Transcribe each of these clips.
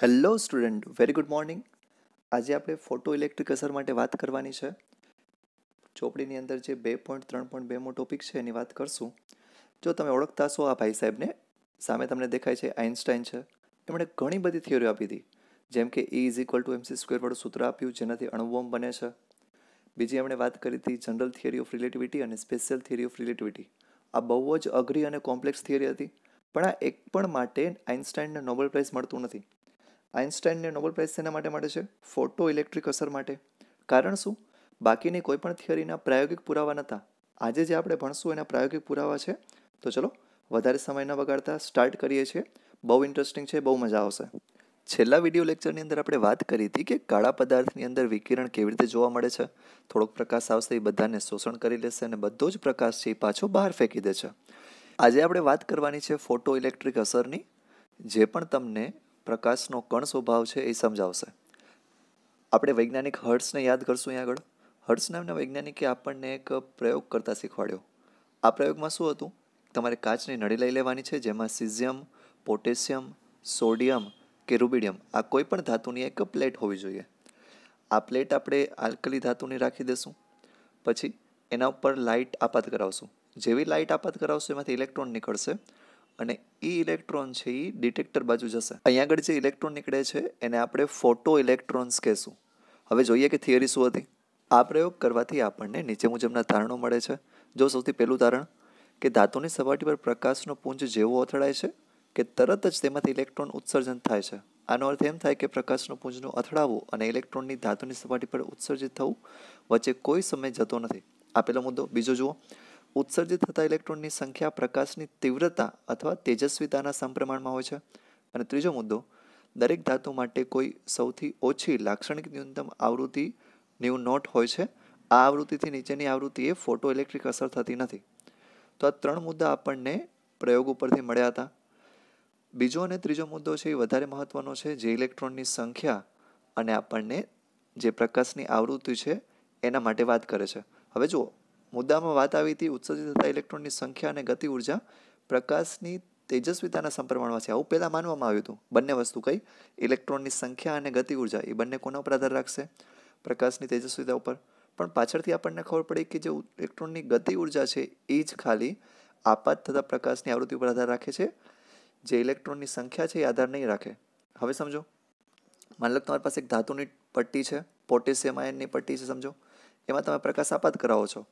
hello student very good morning આજે આપણે photo electric અસર માટે વાત કરવાની છે ચોપડીની અંદર જે બે પોઈન્ટ ત્રણ પોઈન્ટ બેમો ટોપિક છે એની વાત કરશું જો તમે ઓળખતા છો આ ભાઈ સાહેબને સામે તમને દેખાય છે આઇન્સ્ટાઇન છે એમણે ઘણી બધી થિયરીઓ આપી હતી જેમ કે E is equal to MC સ્ક્વેરવાળું સૂત્ર આપ્યું જેનાથી અણુઓમ બને છે બીજી એમણે વાત કરી હતી જનરલ થિયરી ઓફ રિલેટિવિટી અને સ્પેશિયલ થિયરી ઓફ રિલેટિવિટી આ બહુ જ અઘરી અને કોમ્પ્લેક્સ થિયરી હતી પણ આ એક પણ માટે આઇન્સ્ટાઇનને નોબેલ પ્રાઇઝ મળતું નથી આઇન્સ્ટાઈનને નોબેલ પ્રાઇઝ શેના માટે મળે છે ફોટો ઇલેક્ટ્રિક અસર માટે કારણ શું બાકીની કોઈપણ થિયરીના પ્રાયોગિક પુરાવા નહોતા આજે જે આપણે ભણશું એના પ્રાયોગિક પુરાવા છે તો ચલો વધારે સમય ન બગાડતા સ્ટાર્ટ કરીએ છીએ બહુ ઇન્ટરેસ્ટિંગ છે બહુ મજા આવશે છેલ્લા વિડીયો લેક્ચરની અંદર આપણે વાત કરી હતી કે કાળા પદાર્થની અંદર વિકિરણ કેવી રીતે જોવા મળે છે થોડોક પ્રકાશ આવશે એ બધાને શોષણ કરી લેશે અને બધો જ પ્રકાશ છે એ પાછો બહાર ફેંકી દે છે આજે આપણે વાત કરવાની છે ફોટો ઇલેક્ટ્રિક અસરની જે પણ તમને પ્રકાશનો કણ સ્વભાવ છે એ સમજાવશે આપણે વૈજ્ઞાનિક હર્ટ્સને યાદ કરશું અહીં આગળ હર્ટ્સ નામના વૈજ્ઞાનિકે આપણને એક પ્રયોગ કરતાં શીખવાડ્યો આ પ્રયોગમાં શું હતું તમારે કાચની નળી લઈ લેવાની છે જેમાં સિઝિયમ પોટેશિયમ સોડિયમ કે રૂબિડિયમ આ કોઈ પણ ધાતુની એક પ્લેટ હોવી જોઈએ આ પ્લેટ આપણે આલ્કલી ધાતુની રાખી દઈશું પછી એના ઉપર લાઇટ આપાત કરાવશું જેવી લાઇટ આપાત કરાવશું એમાંથી ઇલેક્ટ્રોન નીકળશે અને એ ઇલેક્ટ્રોન છે એ ડિટેક્ટર બાજુ જશે અહીંયા આગળ જે ઇલેક્ટ્રોન નીકળે છે એને આપણે ફોટો ઇલેક્ટ્રોન્સ કહેશું હવે જોઈએ કે થિયરી શું હતી આ પ્રયોગ કરવાથી આપણને નીચે મુજબના તારણો મળે છે જો સૌથી પહેલું તારણ કે ધાતુની સપાટી પર પ્રકાશનો પુંજ જેવો અથડાય છે કે તરત જ તેમાંથી ઇલેક્ટ્રોન ઉત્સર્જન થાય છે આનો અર્થ એમ થાય કે પ્રકાશનો પુંજનું અથડાવવું અને ઇલેક્ટ્રોનની ધાતુની સપાટી પર ઉત્સર્જિત થવું વચ્ચે કોઈ સમય જતો નથી આ પહેલો મુદ્દો બીજો જુઓ ઉત્સર્જિત થતા ઇલેક્ટ્રોનની સંખ્યા પ્રકાશની તીવ્રતા અથવા તેજસ્વીતાના સમપ્રમાણમાં હોય છે અને ત્રીજો મુદ્દો દરેક ધાતુ માટે કોઈ સૌથી ઓછી લાક્ષણિક ન્યૂનતમ આવૃત્તિ ન્યૂ નોટ હોય છે આ આવૃત્તિથી નીચેની આવૃત્તિ એ ફોટો ઇલેક્ટ્રિક અસર થતી નથી તો આ ત્રણ મુદ્દા આપણને પ્રયોગ ઉપરથી મળ્યા હતા બીજો અને ત્રીજો મુદ્દો છે એ વધારે મહત્ત્વનો છે જે ઇલેક્ટ્રોનની સંખ્યા અને આપણને જે પ્રકાશની આવૃત્તિ છે એના માટે વાત કરે છે હવે જુઓ મુદ્દામાં વાત આવી હતી ઉત્સર્જિત થતા ઇલેક્ટ્રોનની સંખ્યા અને ગતિ ઉર્જા પ્રકાશની તેજસ્વીતાના સંપ્રમાણમાં છે આવું પહેલાં માનવામાં આવ્યું હતું બંને વસ્તુ કઈ ઇલેક્ટ્રોનની સંખ્યા અને ગતિ ઉર્જા એ બંને કોના ઉપર આધાર રાખશે પ્રકાશની તેજસ્વીતા ઉપર પણ પાછળથી આપણને ખબર પડી કે જે ઇલેક્ટ્રોનની ગતિ ઉર્જા છે એ જ ખાલી આપાત થતા પ્રકાશની આવૃત્તિ ઉપર આધાર રાખે છે જે ઇલેક્ટ્રોનની સંખ્યા છે એ આધાર નહીં રાખે હવે સમજો માની લો તમારી પાસે એક ધાતુની પટ્ટી છે પોટેશિયમ આયનની પટ્ટી છે સમજો એમાં તમે પ્રકાશ આપાત કરાવો છો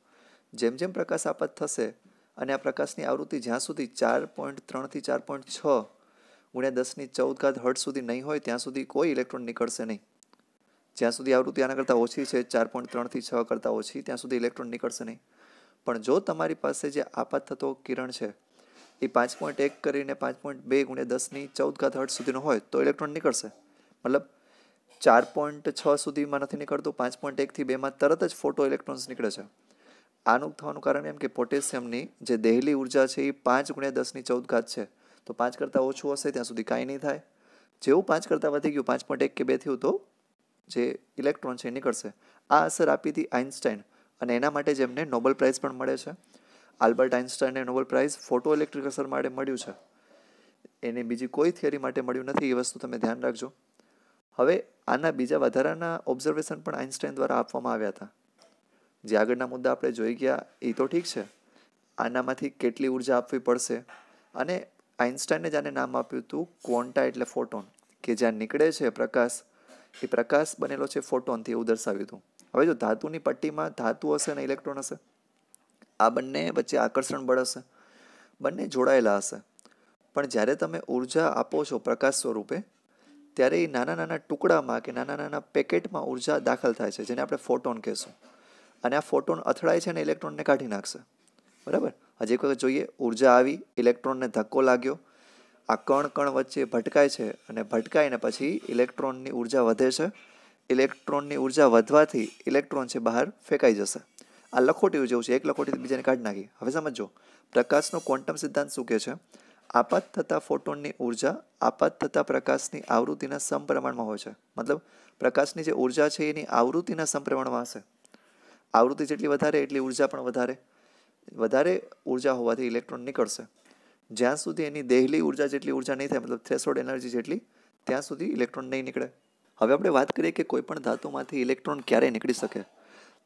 જેમ જેમ પ્રકાશ આપાત થશે અને આ પ્રકાશની આવૃત્તિ જ્યાં સુધી ચાર પોઈન્ટ ત્રણથી ચાર પોઈન્ટ છ ગુણ્યા દસની ચૌદ ઘાત હર્ટ સુધી નહીં હોય ત્યાં સુધી કોઈ ઇલેક્ટ્રોન નીકળશે નહીં જ્યાં સુધી આવૃત્તિ આના કરતાં ઓછી છે ચાર પોઈન્ટ ત્રણથી છ કરતાં ઓછી ત્યાં સુધી ઇલેક્ટ્રોન નીકળશે નહીં પણ જો તમારી પાસે જે આપાત થતો કિરણ છે એ પાંચ પોઈન્ટ એક કરીને પાંચ પોઈન્ટ બે ગુણ્યા દસની ચૌદ ઘાત હર્ટ સુધીનો હોય તો ઇલેક્ટ્રોન નીકળશે મતલબ ચાર પોઈન્ટ છ સુધીમાં નથી નીકળતું પાંચ પોઈન્ટ એકથી બેમાં તરત જ ફોટો ઇલેક્ટ્રોન્સ નીકળે છે આનું થવાનું કારણ એમ કે પોટેશિયમની જે દહેલી ઉર્જા છે એ પાંચ ગુણ્યા દસની ચૌદ ઘાત છે તો પાંચ કરતાં ઓછું હશે ત્યાં સુધી કાંઈ નહીં થાય જેવું પાંચ કરતાં વધી ગયું પાંચ પોઈન્ટ એક કે બે થયું તો જે ઇલેક્ટ્રોન છે એ નીકળશે આ અસર આપી હતી આઇન્સ્ટાઈન અને એના માટે જેમને નોબલ પ્રાઇઝ પણ મળે છે આલ્બર્ટ આઇન્સ્ટાઈને નોબલ પ્રાઇઝ ફોટો ઇલેક્ટ્રિક અસર માટે મળ્યું છે એને બીજી કોઈ થિયરી માટે મળ્યું નથી એ વસ્તુ તમે ધ્યાન રાખજો હવે આના બીજા વધારાના ઓબ્ઝર્વેશન પણ આઇન્સ્ટાઈન દ્વારા આપવામાં આવ્યા હતા જે આગળના મુદ્દા આપણે જોઈ ગયા એ તો ઠીક છે આનામાંથી કેટલી ઉર્જા આપવી પડશે અને આઇન્સ્ટાઈને જ આને નામ આપ્યું હતું ક્વોન્ટા એટલે ફોટોન કે જ્યાં નીકળે છે પ્રકાશ એ પ્રકાશ બનેલો છે ફોટોનથી એવું દર્શાવ્યું હતું હવે જો ધાતુની પટ્ટીમાં ધાતુ હશે અને ઇલેક્ટ્રોન હશે આ બંને વચ્ચે આકર્ષણ બળ હશે બંને જોડાયેલા હશે પણ જ્યારે તમે ઉર્જા આપો છો પ્રકાશ સ્વરૂપે ત્યારે એ નાના નાના ટુકડામાં કે નાના નાના પેકેટમાં ઉર્જા દાખલ થાય છે જેને આપણે ફોટોન કહેશું અને આ ફોટોન અથડાય છે અને ઇલેક્ટ્રોનને કાઢી નાખશે બરાબર હજી કોઈ જોઈએ ઉર્જા આવી ઇલેક્ટ્રોનને ધક્કો લાગ્યો આ કણ કણ વચ્ચે ભટકાય છે અને ભટકાઈને પછી ઇલેક્ટ્રોનની ઉર્જા વધે છે ઇલેક્ટ્રોનની ઉર્જા વધવાથી ઇલેક્ટ્રોન છે બહાર ફેંકાઈ જશે આ લખોટી જેવું છે એક લખોટી બીજાને કાઢી નાખી હવે સમજો પ્રકાશનો ક્વોન્ટમ સિદ્ધાંત શું કહે છે આપાત થતા ફોટોનની ઉર્જા આપાત થતા પ્રકાશની આવૃત્તિના સમપ્રમાણમાં હોય છે મતલબ પ્રકાશની જે ઉર્જા છે એની આવૃત્તિના સમપ્રમાણમાં હશે આવૃત્તિ જેટલી વધારે એટલી ઉર્જા પણ વધારે વધારે ઉર્જા હોવાથી ઇલેક્ટ્રોન નીકળશે જ્યાં સુધી એની દેહલી ઊર્જા જેટલી ઊર્જા નહીં થાય મતલબ થ્રેસોડ એનર્જી જેટલી ત્યાં સુધી ઇલેક્ટ્રોન નહીં નીકળે હવે આપણે વાત કરીએ કે કોઈપણ ધાતુમાંથી ઇલેક્ટ્રોન ક્યારે નીકળી શકે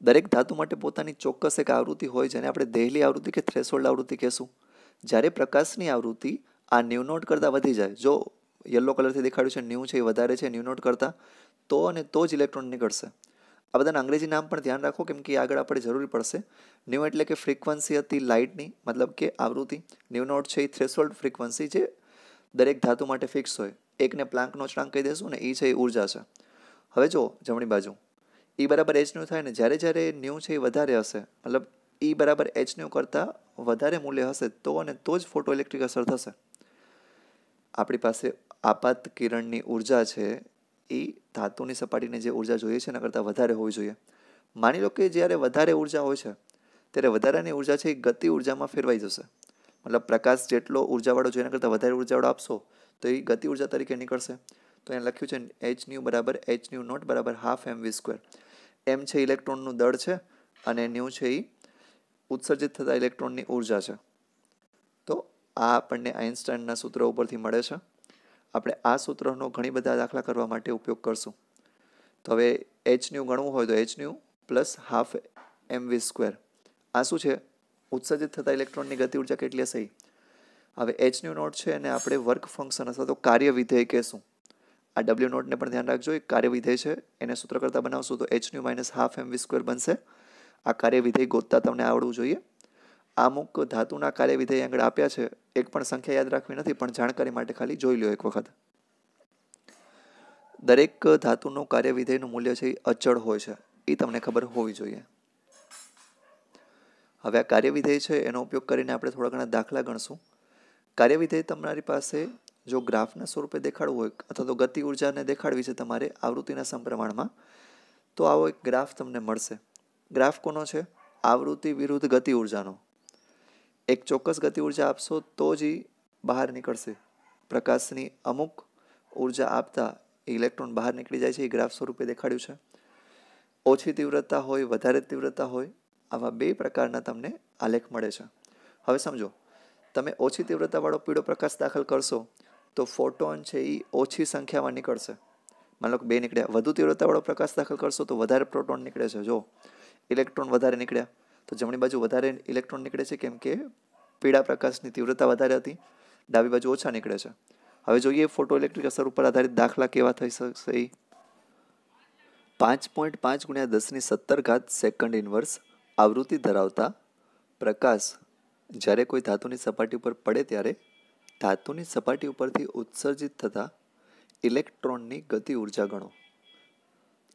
દરેક ધાતુ માટે પોતાની ચોક્કસ એક આવૃત્તિ હોય જેને આપણે દેહલી આવૃત્તિ કે થ્રેશોલ્ડ આવૃત્તિ કહેશું જ્યારે પ્રકાશની આવૃત્તિ આ ન્યૂ નોટ કરતાં વધી જાય જો યલો કલરથી દેખાડ્યું છે ન્યૂ છે એ વધારે છે ન્યૂ નોટ કરતાં તો અને તો જ ઇલેક્ટ્રોન નીકળશે આ બધાના અંગ્રેજી નામ પણ ધ્યાન રાખો કેમ કે આગળ આપણે જરૂરી પડશે ન્યૂ એટલે કે ફ્રીક્વન્સી હતી લાઇટની મતલબ કે આવૃત્તિ ન્યૂ નોટ છે એ થ્રેશોલ્ડ ફ્રીક્વન્સી જે દરેક ધાતુ માટે ફિક્સ હોય એકને પ્લાન્કનો છાંક કહી દેશું ને એ છે એ ઉર્જા છે હવે જો જમણી બાજુ એ બરાબર એચન્યુ થાય ને જ્યારે જ્યારે ન્યૂ છે એ વધારે હશે મતલબ એ બરાબર એચન્યુ કરતાં વધારે મૂલ્ય હશે તો અને તો જ ફોટો ઇલેક્ટ્રિક અસર થશે આપણી પાસે આપાત કિરણની ઉર્જા છે એ ધાતુની સપાટીને જે ઉર્જા જોઈએ છે એના કરતાં વધારે હોવી જોઈએ માની લો કે જ્યારે વધારે ઉર્જા હોય છે ત્યારે વધારાની ઉર્જા છે એ ગતિ ઉર્જામાં ફેરવાઈ જશે મતલબ પ્રકાશ જેટલો ઉર્જાવાળો જોઈએ એના કરતાં વધારે ઉર્જાવાળો આપશો તો એ ગતિ ઉર્જા તરીકે નીકળશે તો એને લખ્યું છે એચ ન્યૂ બરાબર એચ ન્યૂ નોટ બરાબર half M V square M છે ઇલેક્ટ્રોનનું દળ છે અને ન્યૂ છે એ ઉત્સર્જિત થતા ઇલેક્ટ્રોનની ઉર્જા છે તો આ આપણને આઇન્સ્ટાઇનના સૂત્રો ઉપરથી મળે છે આપણે આ સૂત્રનો ઘણી બધા દાખલા કરવા માટે ઉપયોગ કરશું તો હવે એચન્યુ ગણવું હોય તો H nu plus half M V square આ શું છે ઉત્સર્જિત થતા ઇલેક્ટ્રોનની ગતિ ઉર્જા કેટલી હશે હવે એચન્યુ નોટ છે અને આપણે વર્ક ફંક્શન અથવા તો કાર્ય વિધેય કહેશું આ ડબલ્યુ નોટને પણ ધ્યાન રાખજો એ કાર્ય વિધેય છે એને સૂત્ર કરતાં બનાવશું તો H nu minus half M V square બનશે આ કાર્ય વિધેય ગોતતા તમને આવડવું જોઈએ અમુક ધાતુના કાર્ય વિધેય આંગળ આપ્યા છે એક પણ સંખ્યા યાદ રાખવી નથી પણ જાણકારી માટે ખાલી જોઈ લો એક વખત દરેક ધાતુનું કાર્ય વિધેયનું મૂલ્ય છે એ અચળ હોય છે એ તમને ખબર હોવી જોઈએ હવે આ કાર્ય વિધેય છે એનો ઉપયોગ કરીને આપણે થોડા ઘણા દાખલા ગણશું કાર્ય વિધેય તમારી પાસે જો ગ્રાફના સ્વરૂપે દેખાડવું હોય અથવા તો ગતિ ઉર્જાને દેખાડવી છે તમારે આવૃત્તિના સંપ્રમાણમાં તો આવો એક ગ્રાફ તમને મળશે ગ્રાફ કોનો છે આવૃત્તિ વિરુદ્ધ ગતિ ઉર્જાનો એક ચોક્કસ ગતિ ઉર્જા આપશો તો જ એ બહાર નીકળશે પ્રકાશની અમુક ઉર્જા આપતા ઇલેક્ટ્રોન બહાર નીકળી જાય છે એ ગ્રાફ સ્વરૂપે દેખાડ્યું છે ઓછી તીવ્રતા હોય વધારે તીવ્રતા હોય આવા બે પ્રકારના તમને આલેખ મળે છે હવે સમજો તમે ઓછી તીવ્રતાવાળો પીળો પ્રકાશ દાખલ કરશો તો ફોટોન છે એ ઓછી સંખ્યામાં નીકળશે માની કે બે નીકળ્યા વધુ તીવ્રતાવાળો પ્રકાશ દાખલ કરશો તો વધારે પ્રોટોન નીકળે છે જો ઇલેક્ટ્રોન વધારે નીકળ્યા તો જમણી બાજુ વધારે ઇલેક્ટ્રોન નીકળે છે કેમ કે પીળા પ્રકાશની તીવ્રતા વધારે હતી ડાબી બાજુ ઓછા નીકળે છે હવે જોઈએ ફોટો ઇલેક્ટ્રિક અસર ઉપર આધારિત દાખલા કેવા થઈ શકશે પાંચ પોઈન્ટ પાંચ ગુણ્યા દસની સત્તર ઘાત સેકન્ડ ઇન્વર્સ આવૃત્તિ ધરાવતા પ્રકાશ જ્યારે કોઈ ધાતુની સપાટી ઉપર પડે ત્યારે ધાતુની સપાટી ઉપરથી ઉત્સર્જિત થતા ઇલેક્ટ્રોનની ગતિ ઉર્જા ગણો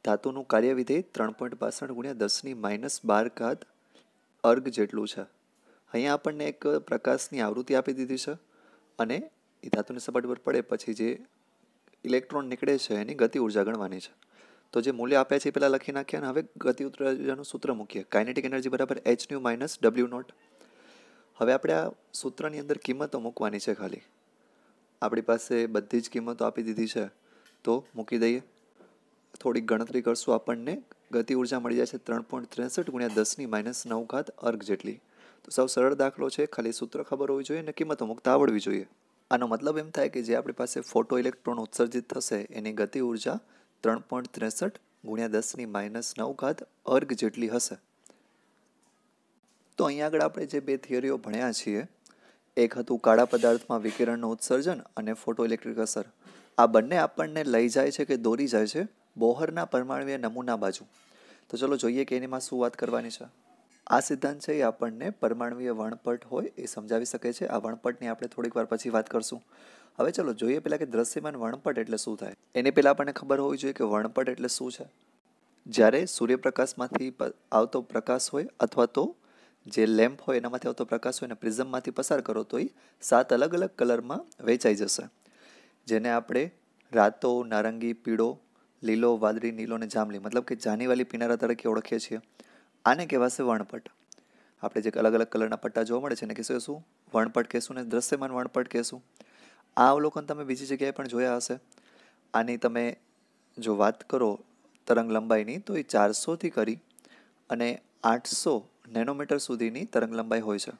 ધાતુનું કાર્ય વિધેય ત્રણ પોઈન્ટ બાસઠ ગુણ્યા દસની માઇનસ બાર ઘાત અર્ઘ જેટલું છે અહીંયા આપણને એક પ્રકાશની આવૃત્તિ આપી દીધી છે અને એ ધાતુની સપાટી પર પડે પછી જે ઇલેક્ટ્રોન નીકળે છે એની ગતિ ઉર્જા ગણવાની છે તો જે મૂલ્ય આપ્યા છે એ પહેલાં લખી નાખ્યા અને હવે ગતિ ઉર્જાનું સૂત્ર મૂકીએ કાઇનેટિક એનર્જી બરાબર H nu minus W not હવે આપણે આ સૂત્રની અંદર કિંમતો મૂકવાની છે ખાલી આપણી પાસે બધી જ કિંમતો આપી દીધી છે તો મૂકી દઈએ થોડીક ગણતરી કરશું આપણને ગતિ ઉર્જા મળી જાય છે ત્રણ પોઈન્ટ ત્રેસઠ ગુણ્યા દસની માઇનસ નવ ઘાત અર્ક જેટલી તો સૌ સરળ દાખલો છે ખાલી સૂત્ર ખબર હોવી જોઈએ અને કિંમતો મુકતા આવડવી જોઈએ આનો મતલબ એમ થાય કે જે આપણી પાસે ફોટો ઇલેક્ટ્રોન ઉત્સર્જિત થશે એની ગતિ ઉર્જા ત્રણ પોઈન્ટ ત્રેસઠ ગુણ્યા દસની માઇનસ નવ ઘાત અર્ગ જેટલી હશે તો અહીંયા આગળ આપણે જે બે થિયરીઓ ભણ્યા છીએ એક હતું કાળા પદાર્થમાં વિકિરણનું ઉત્સર્જન અને ફોટો ઇલેક્ટ્રિક અસર આ બંને આપણને લઈ જાય છે કે દોરી જાય છે બોહરના પરમાણુય નમૂના બાજુ તો ચલો જોઈએ કે એનીમાં શું વાત કરવાની છે આ સિદ્ધાંત છે એ આપણને પરમાણુય વણપટ હોય એ સમજાવી શકે છે આ વણપટની આપણે થોડીક વાર પછી વાત કરશું હવે ચલો જોઈએ પહેલાં કે દ્રશ્યમાન વણપટ એટલે શું થાય એની પહેલાં આપણને ખબર હોવી જોઈએ કે વણપટ એટલે શું છે જ્યારે સૂર્યપ્રકાશમાંથી આવતો પ્રકાશ હોય અથવા તો જે લેમ્પ હોય એનામાંથી આવતો પ્રકાશ હોય એને પ્રિઝમમાંથી પસાર કરો તો એ સાત અલગ અલગ કલરમાં વેચાઈ જશે જેને આપણે રાતો નારંગી પીળો લીલો વાદળી નીલો અને જાંબલી મતલબ કે જાનીવાલી પીનારા તરીકે ઓળખીએ છીએ આને કહેવાશે વર્ણપટ આપણે જે અલગ અલગ કલરના પટ્ટા જોવા મળે છે એને કહેશું શું વર્ણપટ કહેશું ને દ્રશ્યમાન વર્ણપટ કહેશું આ અવલોકન તમે બીજી જગ્યાએ પણ જોયા હશે આની તમે જો વાત કરો તરંગ લંબાઈની તો એ ચારસોથી કરી અને આઠસો નેનોમીટર સુધીની તરંગ લંબાઈ હોય છે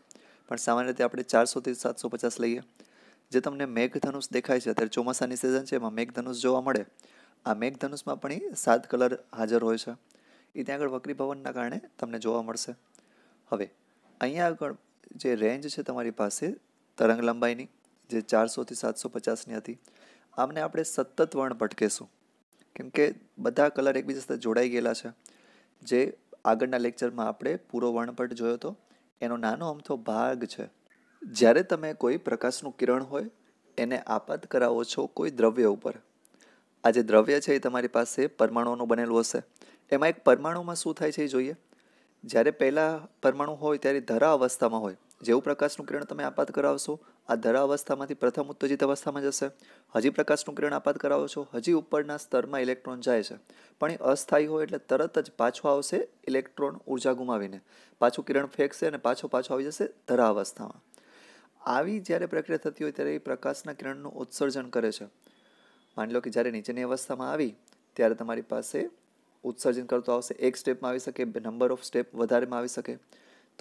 પણ સામાન્ય રીતે આપણે ચારસોથી સાતસો પચાસ લઈએ જે તમને મેઘધનુષ દેખાય છે અત્યારે ચોમાસાની સિઝન છે એમાં મેઘધનુષ જોવા મળે આ મેઘધનુષમાં પણ એ સાત કલર હાજર હોય છે એ ત્યાં આગળ વક્રી ભવનના કારણે તમને જોવા મળશે હવે અહીંયા આગળ જે રેન્જ છે તમારી પાસે તરંગ લંબાઈની જે ચારસોથી સાતસો પચાસની હતી આમને આપણે સતત વર્ણ ભટકેશું કેમ કે બધા કલર એકબીજા સાથે જોડાઈ ગયેલા છે જે આગળના લેક્ચરમાં આપણે પૂરો વર્ણપટ જોયો હતો એનો નાનો અમથો ભાગ છે જ્યારે તમે કોઈ પ્રકાશનું કિરણ હોય એને આપાત કરાવો છો કોઈ દ્રવ્ય ઉપર આ જે દ્રવ્ય છે એ તમારી પાસે પરમાણુઓનું બનેલું હશે એમાં એક પરમાણુમાં શું થાય છે એ જોઈએ જ્યારે પહેલાં પરમાણુ હોય ત્યારે ધરા અવસ્થામાં હોય જેવું પ્રકાશનું કિરણ તમે આપાત કરાવશો આ ધરા અવસ્થામાંથી પ્રથમ ઉત્તેજિત અવસ્થામાં જશે હજી પ્રકાશનું કિરણ આપાત કરાવો છો હજી ઉપરના સ્તરમાં ઇલેક્ટ્રોન જાય છે પણ એ અસ્થાયી હોય એટલે તરત જ પાછો આવશે ઇલેક્ટ્રોન ઉર્જા ગુમાવીને પાછું કિરણ ફેંકશે અને પાછો પાછો આવી જશે ધરા અવસ્થામાં આવી જ્યારે પ્રક્રિયા થતી હોય ત્યારે એ પ્રકાશના કિરણનું ઉત્સર્જન કરે છે માની લો કે જ્યારે નીચેની અવસ્થામાં આવી ત્યારે તમારી પાસે ઉત્સર્જન કરતો આવશે એક સ્ટેપમાં આવી શકે નંબર ઓફ સ્ટેપ વધારેમાં આવી શકે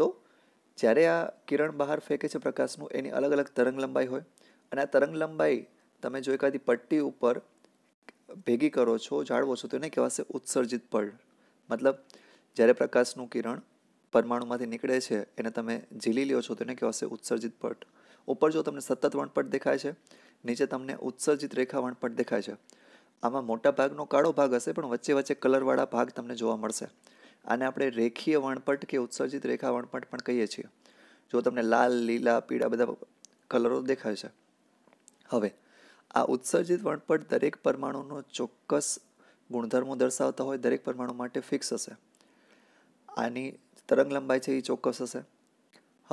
તો જ્યારે આ કિરણ બહાર ફેંકે છે પ્રકાશનું એની અલગ અલગ તરંગ લંબાઈ હોય અને આ તરંગ લંબાઈ તમે જો એકાદી પટ્ટી ઉપર ભેગી કરો છો જાળવો છો તો એને કહેવાશે ઉત્સર્જિત પડ મતલબ જ્યારે પ્રકાશનું કિરણ પરમાણુમાંથી નીકળે છે એને તમે ઝીલી લ્યો છો તો એને કહેવાશે ઉત્સર્જિત પટ ઉપર જો તમને સતત વણપટ દેખાય છે નીચે તમને ઉત્સર્જિત રેખાવણ પણ દેખાય છે આમાં મોટા ભાગનો કાળો ભાગ હશે પણ વચ્ચે વચ્ચે કલરવાળા ભાગ તમને જોવા મળશે આને આપણે રેખીય વણપટ કે ઉત્સર્જિત રેખા વણપટ પણ કહીએ છીએ જો તમને લાલ લીલા પીળા બધા કલરો દેખાય છે હવે આ ઉત્સર્જિત વણપટ દરેક પરમાણુનો ચોક્કસ ગુણધર્મો દર્શાવતા હોય દરેક પરમાણુ માટે ફિક્સ હશે આની તરંગ લંબાઈ છે એ ચોક્કસ હશે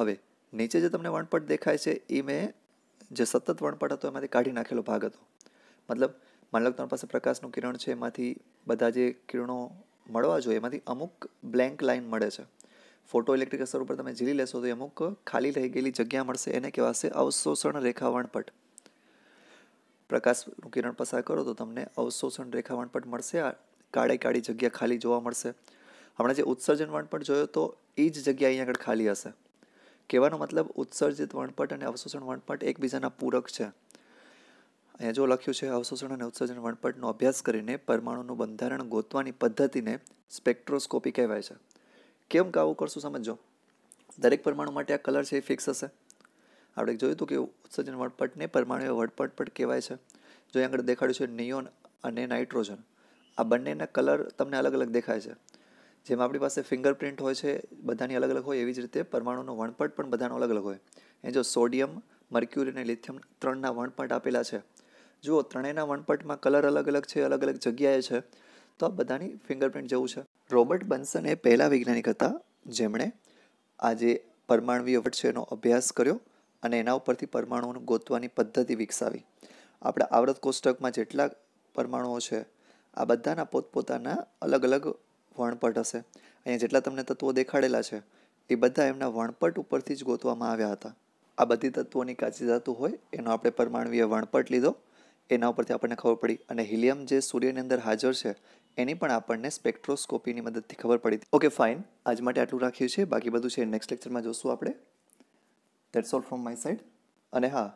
હવે નીચે જે તમને વણપટ દેખાય છે એ મેં જે સતત વણપટ હતો એમાંથી કાઢી નાખેલો ભાગ હતો મતલબ માની તમારી પાસે પ્રકાશનું કિરણ છે એમાંથી બધા જે કિરણો મળવા જોઈએ એમાંથી અમુક બ્લેન્ક લાઈન મળે છે ફોટો ઇલેક્ટ્રિક અસર ઉપર તમે ઝીલી લેશો તો અમુક ખાલી રહી ગયેલી જગ્યા મળશે એને કહેવાશે અવશોષણ રેખા વણપટ પ્રકાશનું કિરણ પસાર કરો તો તમને અવશોષણ રેખા વણપટ મળશે આ કાળે કાળી જગ્યા ખાલી જોવા મળશે હમણાં જે ઉત્સર્જન વણપટ જોયો તો એ જ જગ્યા અહીંયા આગળ ખાલી હશે કહેવાનો મતલબ ઉત્સર્જિત વણપટ અને અવશોષણ વણપટ એકબીજાના પૂરક છે અહીંયા જો લખ્યું છે અવશોષણ અને ઉત્સર્જન વણપટનો અભ્યાસ કરીને પરમાણુનું બંધારણ ગોતવાની પદ્ધતિને સ્પેક્ટ્રોસ્કોપી કહેવાય છે કેમ કાવું કરશું સમજો દરેક પરમાણુ માટે આ કલર છે એ ફિક્સ હશે આપણે જોયું હતું કે ઉત્સર્જન વણપટને પરમાણુએ વણપટ પણ કહેવાય છે જો અહીં આગળ દેખાડ્યું છે નિયોન અને નાઇટ્રોજન આ બંનેના કલર તમને અલગ અલગ દેખાય છે જેમ આપણી પાસે ફિંગરપ્રિન્ટ હોય છે બધાની અલગ અલગ હોય એવી જ રીતે પરમાણુનો વણપટ પણ બધાનો અલગ અલગ હોય એ જો સોડિયમ મર્ક્યુરી અને લિથિયમ ત્રણના વણપટ આપેલા છે જુઓ ત્રણેયના વણપટમાં કલર અલગ અલગ છે અલગ અલગ જગ્યાએ છે તો આ બધાની ફિંગરપ્રિન્ટ જેવું છે રોબર્ટ બન્સન એ પહેલા વૈજ્ઞાનિક હતા જેમણે આ જે પરમાણવીય વટ છે એનો અભ્યાસ કર્યો અને એના ઉપરથી પરમાણુઓનું ગોતવાની પદ્ધતિ વિકસાવી આપણા આવૃત કોષ્ટકમાં જેટલા પરમાણુઓ છે આ બધાના પોતપોતાના અલગ અલગ વર્ણપટ હશે અહીંયા જેટલા તમને તત્વો દેખાડેલા છે એ બધા એમના વણપટ ઉપરથી જ ગોતવામાં આવ્યા હતા આ બધી તત્વોની કાચી ધાતુ હોય એનો આપણે પરમાણવીય વણપટ લીધો એના ઉપરથી આપણને ખબર પડી અને હિલિયમ જે સૂર્યની અંદર હાજર છે એની પણ આપણને સ્પેક્ટ્રોસ્કોપીની મદદથી ખબર પડી ઓકે ફાઇન આજ માટે આટલું રાખ્યું છે બાકી બધું છે નેક્સ્ટ લેક્ચરમાં જોશું આપણે that's all from my side અને હા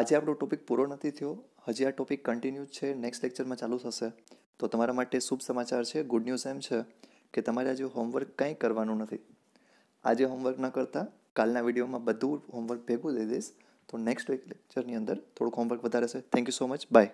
આજે આપણો ટોપિક પૂરો નથી થયો હજી આ ટોપિક કન્ટિન્યુ છે નેક્સ્ટ લેક્ચરમાં ચાલુ થશે તો તમારા માટે શુભ સમાચાર છે ગુડ ન્યૂઝ એમ છે કે તમારે આજે હોમવર્ક કંઈ કરવાનું નથી આજે હોમવર્ક ન કરતાં કાલના વિડીયોમાં બધું હોમવર્ક ભેગું દઈ દઈશ તો નેક્સ્ટ વીક લેક્ચરની અંદર થોડુંક હોમવર્ક વધારે છે thank you so much by